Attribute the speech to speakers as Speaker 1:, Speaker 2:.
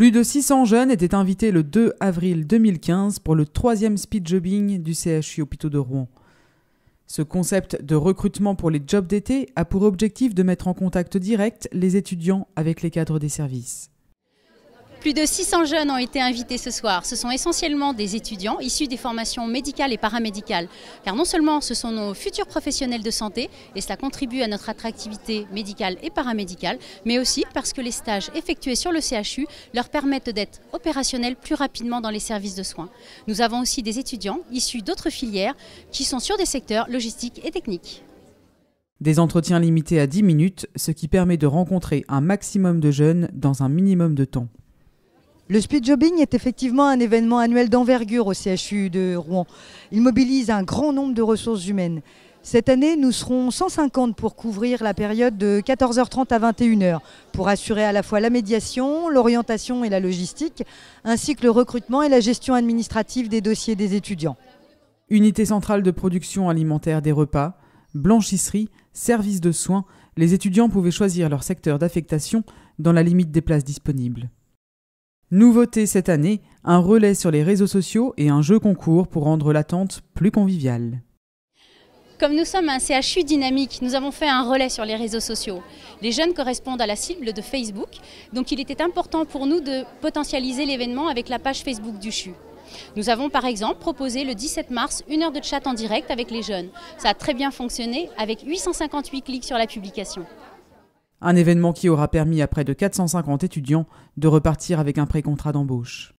Speaker 1: Plus de 600 jeunes étaient invités le 2 avril 2015 pour le troisième speed jobbing du CHU Hôpitaux de Rouen. Ce concept de recrutement pour les jobs d'été a pour objectif de mettre en contact direct les étudiants avec les cadres des services.
Speaker 2: Plus de 600 jeunes ont été invités ce soir. Ce sont essentiellement des étudiants issus des formations médicales et paramédicales. Car non seulement ce sont nos futurs professionnels de santé, et cela contribue à notre attractivité médicale et paramédicale, mais aussi parce que les stages effectués sur le CHU leur permettent d'être opérationnels plus rapidement dans les services de soins. Nous avons aussi des étudiants issus d'autres filières qui sont sur des secteurs logistiques et techniques.
Speaker 1: Des entretiens limités à 10 minutes, ce qui permet de rencontrer un maximum de jeunes dans un minimum de temps.
Speaker 3: Le speed jobbing est effectivement un événement annuel d'envergure au CHU de Rouen. Il mobilise un grand nombre de ressources humaines. Cette année, nous serons 150 pour couvrir la période de 14h30 à 21h, pour assurer à la fois la médiation, l'orientation et la logistique, ainsi que le recrutement et la gestion administrative des dossiers des étudiants. Unité centrale de
Speaker 1: production alimentaire des repas, blanchisserie, service de soins, les étudiants pouvaient choisir leur secteur d'affectation dans la limite des places disponibles. Nouveauté cette année, un relais sur les réseaux sociaux et un jeu concours pour rendre l'attente plus conviviale.
Speaker 2: Comme nous sommes un CHU dynamique, nous avons fait un relais sur les réseaux sociaux. Les jeunes correspondent à la cible de Facebook, donc il était important pour nous de potentialiser l'événement avec la page Facebook du CHU. Nous avons par exemple proposé le 17 mars une heure de chat en direct avec les jeunes. Ça a très bien fonctionné avec 858 clics sur la publication.
Speaker 1: Un événement qui aura permis à près de 450 étudiants de repartir avec un pré-contrat d'embauche.